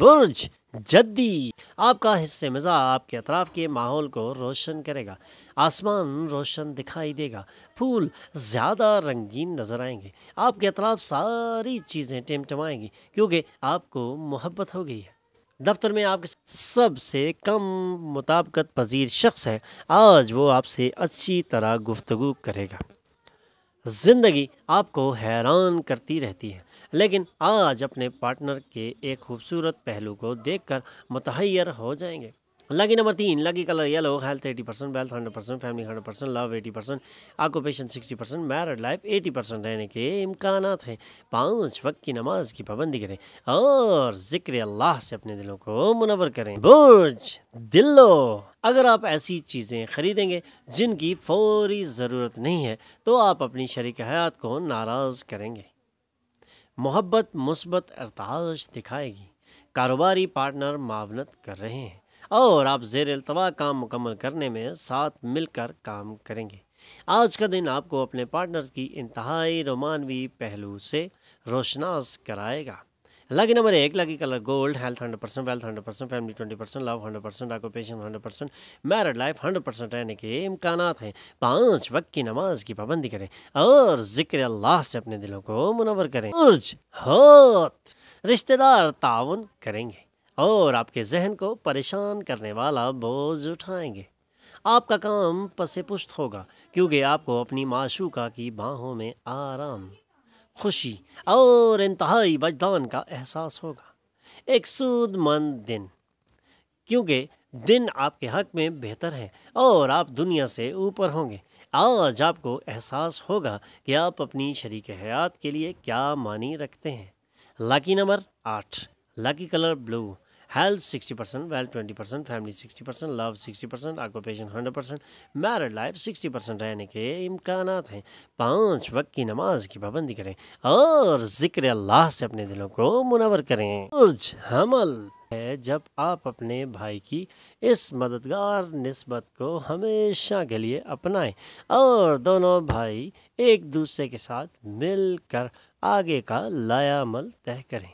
बुर्ज जद्दी आपका हिस्से मज़ा आपके अतराफ़ के माहौल को रोशन करेगा आसमान रोशन दिखाई देगा फूल ज़्यादा रंगीन नज़र आएंगे आपके अतराफ सारी चीज़ें टिमटमाएंगी क्योंकि आपको मोहब्बत हो गई है दफ्तर में आपके सबसे कम मुताबकत पजीर शख्स है आज वो आपसे अच्छी तरह गुफ्तु करेगा ज़िंदगी आपको हैरान करती रहती है लेकिन आज अपने पार्टनर के एक खूबसूरत पहलू को देखकर कर हो जाएंगे लकी नंबर तीन lucky colour yellow health eighty percent wealth hundred percent family hundred percent love eighty percent occupation sixty percent married life eighty percent रहने के इम्कान हैं पाँच वक्त की नमाज की पाबंदी करें और जिक्र अल्लाह से अपने दिलों को मुनवर करें बोझ दिलो अगर आप ऐसी चीज़ें ख़रीदेंगे जिनकी फौरी ज़रूरत नहीं है तो आप अपनी शरीक हयात को नाराज़ करेंगे मोहब्बत मुस्बत अरताज दिखाएगी कारोबारी पार्टनर मावनत कर रहे हैं और आप ज़ेर अल्तवा काम मुकम्मल करने में साथ मिलकर काम करेंगे आज का दिन आपको अपने पार्टनर्स की इंतहाई रोमानवी पहलू से रोशनास कराएगा लकी नंबर एक lucky colour gold health hundred percent wealth hundred percent family twenty percent love hundred percent occupation hundred percent married life hundred percent रहने के इम्कान हैं पाँच वक्त की नमाज की पाबंदी करें और जिक्र अल्लाह से अपने दिलों को मुनवर करें रिश्तेदार ताउन करेंगे और आपके जहन को परेशान करने वाला बोझ उठाएंगे आपका काम पसे पुष्ट होगा क्योंकि आपको अपनी माशूका की बाहों में आराम खुशी और इंतहाई बजदान का एहसास होगा एक सूदमंद दिन क्योंकि दिन आपके हक में बेहतर है और आप दुनिया से ऊपर होंगे आज आपको एहसास होगा कि आप अपनी शरीक हयात के लिए क्या मानी रखते हैं लकी नंबर आठ lucky colour blue health sixty wealth twenty percent family sixty percent love sixty percent occupation hundred percent married life sixty percent रहने के इम्कान हैं पाँच वक्त की नमाज की पाबंदी करें और ज़िक्र अल्लाह से अपने दिलों को मुनवर करें उर्ज हमल है जब आप अपने भाई की इस मददगार नस्बत को हमेशा के लिए अपनाएं और दोनों भाई एक दूसरे के साथ मिलकर आगे का लायामल तय करें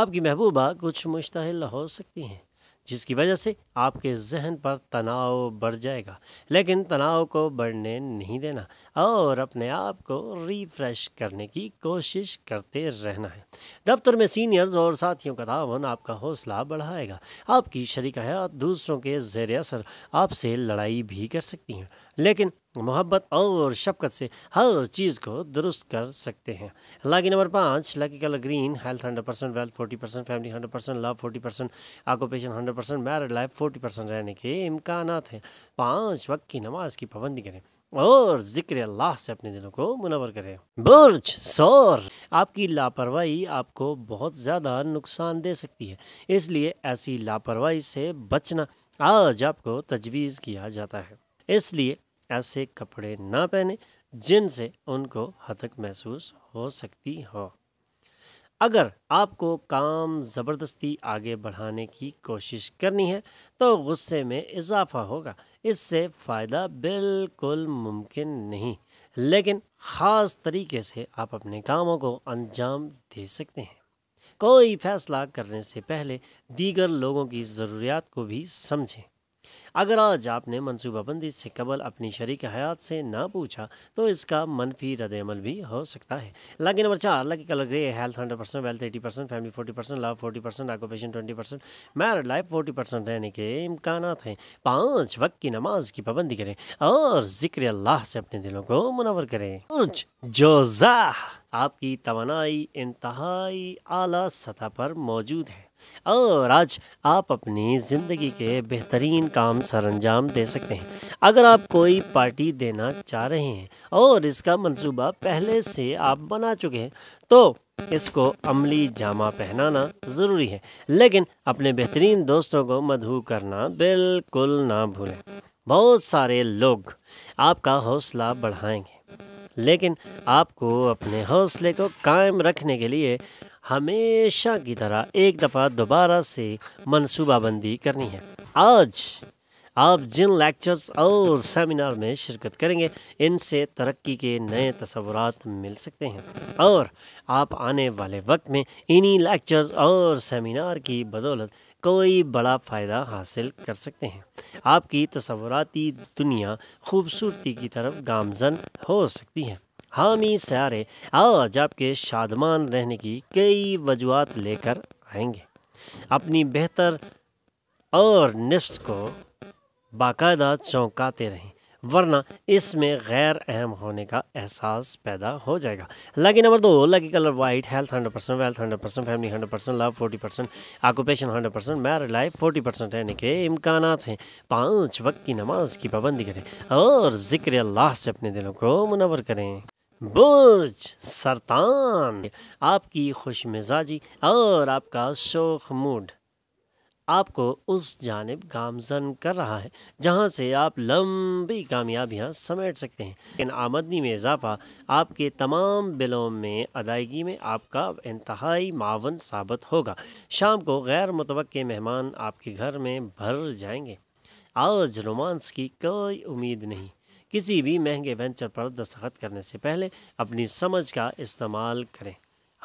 आपकी महबूबा कुछ मुश्तल हो सकती हैं जिसकी वजह से आपके जहन पर तनाव बढ़ जाएगा लेकिन तनाव को बढ़ने नहीं देना और अपने आप को रिफ्रेश करने की कोशिश करते रहना है दफ्तर में सीनियर्स और साथियों का तावन आपका हौसला बढ़ाएगा आपकी शरीक हयात दूसरों के जेर असर आपसे लड़ाई भी कर सकती हैं लेकिन मोहब्बत और शफकत से हर चीज़ को दुरुस्त कर सकते हैं लागी नंबर पाँच lucky colour green health hundred percent wealth forty percent family hundred percent love forty percent occupation hundred percent married life forty percent रहने के इम्कान हैं पाँच वक्त की नमाज की पाबंदी करें और जिक्र अल्लाह से अपने दिलों को मुनवर करें बुर्ज सौर आपकी लापरवाही आपको बहुत ज़्यादा नुकसान दे सकती है इसलिए ऐसी लापरवाही से बचना आज आपको तजवीज़ किया जाता है इसलिए ऐसे कपड़े ना पहने जिनसे उनको हतक महसूस हो सकती हो अगर आपको काम ज़बरदस्ती आगे बढ़ाने की कोशिश करनी है तो गुस्से में इजाफा होगा इससे फ़ायदा बिल्कुल मुमकिन नहीं लेकिन ख़ास तरीके से आप अपने कामों को अंजाम दे सकते हैं कोई फैसला करने से पहले दीगर लोगों की ज़रूरियात को भी समझें अगर आज आपने मनसूबाबंदी से कबल अपनी शरीक हयात से ना पूछा तो इसका मनफी रदल भी हो सकता है लगे नंबर चार lucky colour grey health hundred percent wealth eighty percent family forty percent love forty percent occupation twenty percent married life forty percent रहने के इम्कान हैं पाँच वक्त की नमाज की पाबंदी करें और जिक्र अल्लाह से अपने दिलों को मुनवर करें जोजा आपकी तोनाई इंतहाई आला सतह पर मौजूद है और आज आप अपनी ज़िंदगी के बेहतरीन काम सरंजाम दे सकते हैं अगर आप कोई पार्टी देना चाह रहे हैं और इसका मंसूबा पहले से आप बना चुके हैं तो इसको अमली जामा पहनाना ज़रूरी है लेकिन अपने बेहतरीन दोस्तों को मधु करना बिल्कुल ना भूलें बहुत सारे लोग आपका हौसला बढ़ाएंगे लेकिन आपको अपने हौसले को कायम रखने के लिए हमेशा की तरह एक दफ़ा दोबारा से मनसूबाबंदी करनी है आज आप जिन लेक्चर्स और सेमिनार में शिरकत करेंगे इनसे तरक्की के नए तस्वूर मिल सकते हैं और आप आने वाले वक्त में इन्हीं लेक्चर्स और सेमिनार की बदौलत कोई बड़ा फ़ायदा हासिल कर सकते हैं आपकी तस्वराती दुनिया खूबसूरती की तरफ गामजन हो सकती है हामी सारे आज आपके शादमान रहने की कई वजूहत लेकर आएंगे अपनी बेहतर और नफ्स को बाकायदा चौंकाते रहें वरना इसमें गैर अहम होने का एहसास पैदा हो जाएगा लकी नंबर दो lucky colour white health hundred percent wealth hundred percent family hundred percent love forty percent occupation hundred percent married life forty percent रहने के इम्कान हैं पाँच वक्त की नमाज की पाबंदी करें और जिक्र अल्लाह से अपने दिलों को मुनवर करें बुज सरतान आपकी खुश मिजाजी और आपका शोख मूड आपको उस जानब गामजन कर रहा है जहां से आप लंबी कामयाबियां समेट सकते हैं लेकिन आमदनी में इजाफा आपके तमाम बिलों में अदायगी में आपका इंतहाई मावन साबित होगा शाम को गैर मुतव मेहमान आपके घर में भर जाएंगे आज रोमांस की कोई उम्मीद नहीं किसी भी महंगे वेंचर पर दस्तखत करने से पहले अपनी समझ का इस्तेमाल करें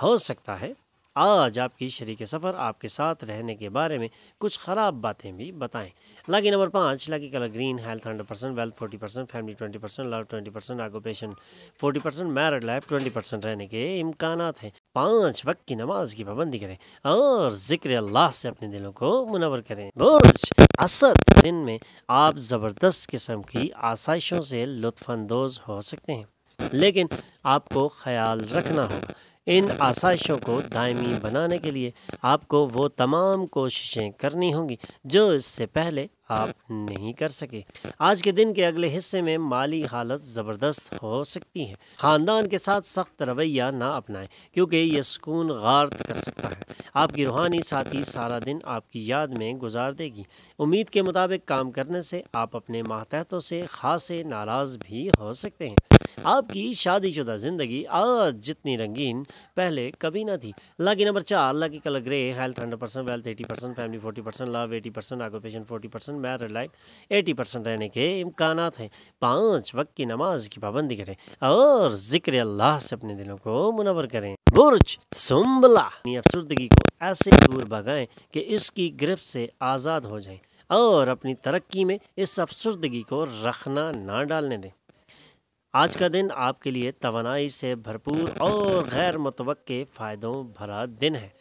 हो सकता है आज आपकी शरीक सफ़र आपके साथ रहने के बारे में कुछ ख़राब बातें भी बताएं लागी नंबर पाँच lucky colour green health hundred percent wealth forty percent family twenty percent love twenty percent occupation forty percent married life twenty percent रहने के इम्कान हैं पाँच वक्त की नमाज की पाबंदी करें और जिक्र अल्लाह से अपने दिलों को मुनवर करें बुर्ज असद दिन में आप ज़बरदस्त किस्म की आसाइशों से लुफानंदोज़ हो सकते हैं लेकिन आपको ख्याल रखना होगा इन आसाइशों को दायमी बनाने के लिए आपको वो तमाम कोशिशें करनी होंगी जो इससे पहले आप नहीं कर सके आज के दिन के अगले हिस्से में माली हालत ज़बरदस्त हो सकती है ख़ानदान के साथ सख्त रवैया ना अपनाएं क्योंकि ये सुकून गार्त कर सकता है आपकी रूहानी साथी सारा दिन आपकी याद में गुजार देगी उम्मीद के मुताबिक काम करने से आप अपने मातहतों से खासे नाराज़ भी हो सकते हैं आपकी शादीशुदा ज़िंदगी आज जितनी रंगीन पहले कभी ना थी लकी नंबर चार lucky colour grey health hundred percent wealth eighty percent family forty percent love eighty percent occupation forty percent percent married life eighty percent रहने के इम्कान हैं पाँच वक्त की नमाज की पाबंदी करें और जिक्र अल्लाह से अपने दिलों को मुनवर करें बुरज सुम्बला अपनी अफसरदगी को ऐसे दूर भगाएं कि इसकी गिरफ्त से आज़ाद हो जाएं और अपनी तरक्की में इस अफसरदगी को रखना ना डालने दें आज का दिन आपके लिए तोानाई से भरपूर और गैर मुतव फ़ायदों भरा दिन है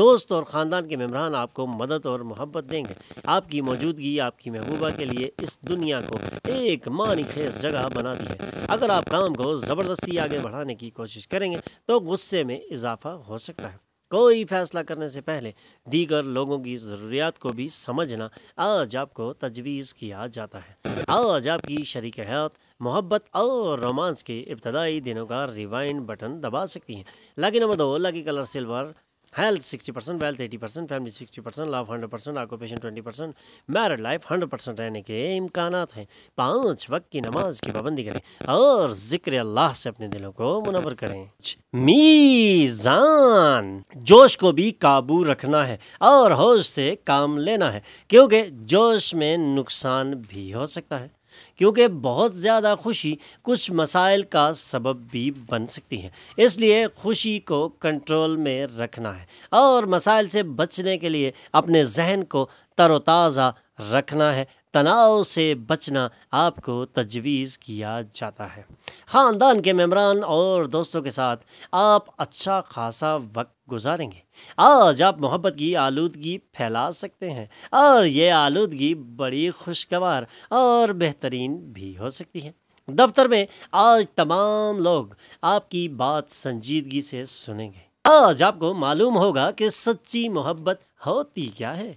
दोस्त और ख़ानदान के मेहमान आपको मदद और मोहब्बत देंगे आपकी मौजूदगी आपकी महबूबा के लिए इस दुनिया को एक मानी खेज जगह बना दी है अगर आप काम को ज़बरदस्ती आगे बढ़ाने की कोशिश करेंगे तो गुस्से में इजाफा हो सकता है कोई फैसला करने से पहले दीगर लोगों की ज़रूरियात को भी समझना आज आपको तजवीज़ किया जाता है आज आपकी शरीक हयात मोहब्बत और रोमांस के इब्तदाई दिनों का रिवाइंड बटन दबा सकती हैं लगी नंबर दो lucky colour silver health sixty percent wealth eighty percent family percent love hundred percent occupation percent married life percent रहने के इम्कान हैं पांच वक्त की नमाज की पाबंदी करें और जिक्र अल्लाह से अपने दिलों को मुनवर करें मीज़ान जोश को भी काबू रखना है और होश से काम लेना है क्योंकि जोश में नुकसान भी हो सकता है क्योंकि बहुत ज़्यादा खुशी कुछ मसाइल का सबब भी बन सकती है इसलिए खुशी को कंट्रोल में रखना है और मसाइल से बचने के लिए अपने जहन को तरोताज़ा रखना है तनाव से बचना आपको तजवीज़ किया जाता है ख़ानदान के मेम्बरान और दोस्तों के साथ आप अच्छा खासा वक्त गुजारेंगे आज आप मोहब्बत की आलूदगी फैला सकते हैं और ये आलूदगी बड़ी खुशगवार और बेहतरीन भी हो सकती है दफ्तर में आज तमाम लोग आपकी बात संजीदगी से सुनेंगे आज आपको मालूम होगा कि सच्ची मोहब्बत होती क्या है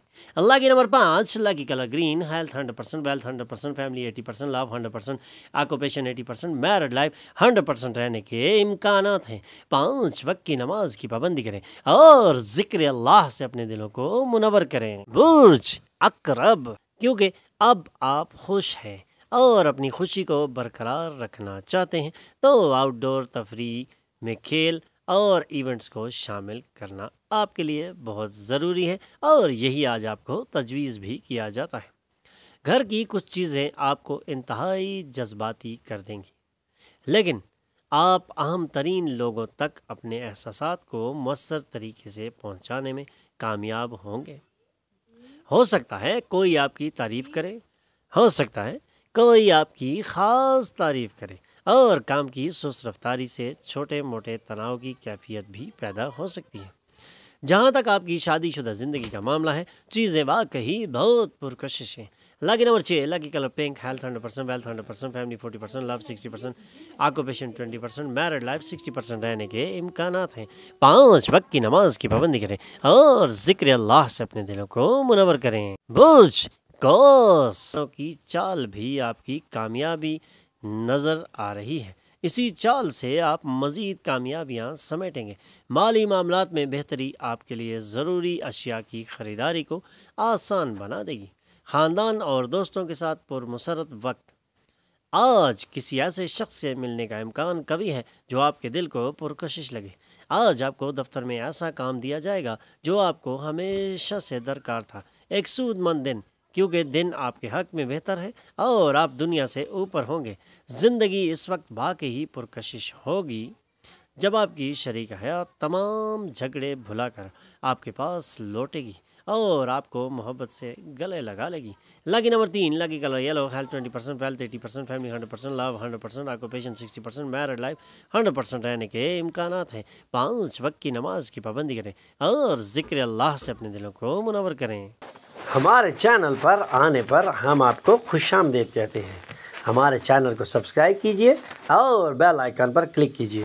अल्लाह की नंबर पाँच lucky colour green health hundred percent wealth hundred percent family eighty percent love hundred percent occupation eighty percent married life hundred percent रहने के इम्कान हैं पाँच वक्त की नमाज की पाबंदी करें और जिक्र अल्लाह से अपने दिलों को मुनवर करें बुर्ज अकरब क्योंकि अब आप खुश हैं और अपनी खुशी को बरकरार रखना चाहते हैं तो आउटडोर तफरी में खेल और इवेंट्स को शामिल करना आपके लिए बहुत ज़रूरी है और यही आज आपको तजवीज़ भी किया जाता है घर की कुछ चीज़ें आपको इंतहाई जज्बाती कर देंगी लेकिन आप अहम तरीन लोगों तक अपने एहसास को मؤसर तरीके से पहुंचाने में कामयाब होंगे हो सकता है कोई आपकी तारीफ़ करे हो सकता है कोई आपकी ख़ास तारीफ़ करे और काम की सुस्त रफ्तारी से छोटे मोटे तनाव की कैफियत भी पैदा हो सकती है जहाँ तक आपकी शादीशुदा ज़िंदगी का मामला है चीज़ें वाकई बहुत पुरकशिश हैं लकी नंबर छः lucky colour pink health hundred percent wealth hundred percent family forty percent love sixty percent occupation twenty percent married life sixty percent रहने के इम्कान हैं पाँच वक्त की नमाज की पाबंदी करें और जिक्र अल्लाह से अपने दिलों को मुनवर करें बुर्ज कौसों की चाल भी आपकी कामयाबी नज़र आ रही है इसी चाल से आप मज़ीद कामयाबियाँ समेटेंगे माली मामला में बेहतरी आपके लिए ज़रूरी अशिया की ख़रीदारी को आसान बना देगी ख़ानदान और दोस्तों के साथ पुरमसरत वक्त आज किसी ऐसे शख्स से मिलने का इम्कान कभी है जो आपके दिल को पुरकशिश लगे आज आपको दफ्तर में ऐसा काम दिया जाएगा जो आपको हमेशा से दरकार था एक सूदमंद दिन क्योंकि दिन आपके हक में बेहतर है और आप दुनिया से ऊपर होंगे ज़िंदगी इस वक्त बाकी ही पुरकशिश होगी जब आपकी शरीक हयात तमाम झगड़े भुलाकर आपके पास लौटेगी और आपको मोहब्बत से गले लगा लेगी लकी नंबर तीन lucky colour yellow health twenty percent wealth eighty percent family hundred percent love hundred percent occupation sixty percent married life hundred percent रहने के इम्कान हैं पाँच वक्त की नमाज की पाबंदी करें और ज़िक्र अल्लाह से अपने दिलों को मुनवर करें हमारे चैनल पर आने पर हम आपको खुश आमदेद कहते हैं हमारे चैनल को सब्सक्राइब कीजिए और बेल आइकन पर क्लिक कीजिए